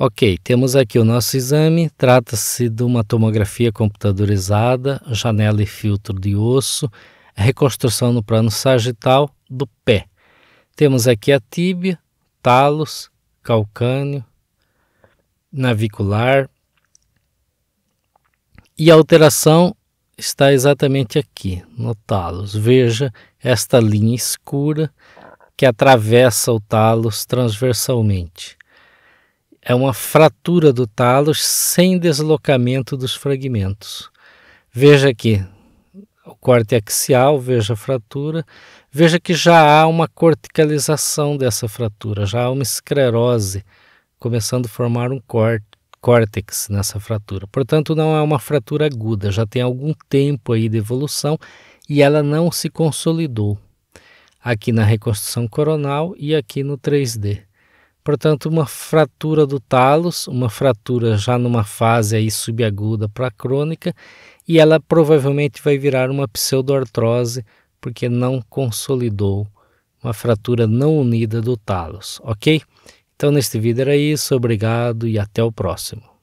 Ok, temos aqui o nosso exame. Trata-se de uma tomografia computadorizada, janela e filtro de osso, reconstrução no plano sagital do pé. Temos aqui a tíbia, talos, calcâneo, navicular. E a alteração está exatamente aqui, no talos. Veja esta linha escura que atravessa o talos transversalmente. É uma fratura do talos sem deslocamento dos fragmentos. Veja aqui o corte axial, veja a fratura, veja que já há uma corticalização dessa fratura, já há uma esclerose começando a formar um corte córtex nessa fratura. Portanto, não é uma fratura aguda, já tem algum tempo aí de evolução e ela não se consolidou aqui na reconstrução coronal e aqui no 3D. Portanto, uma fratura do talos, uma fratura já numa fase aí subaguda para crônica, e ela provavelmente vai virar uma pseudoartrose porque não consolidou uma fratura não unida do talos, ok? Então, neste vídeo era isso, obrigado e até o próximo.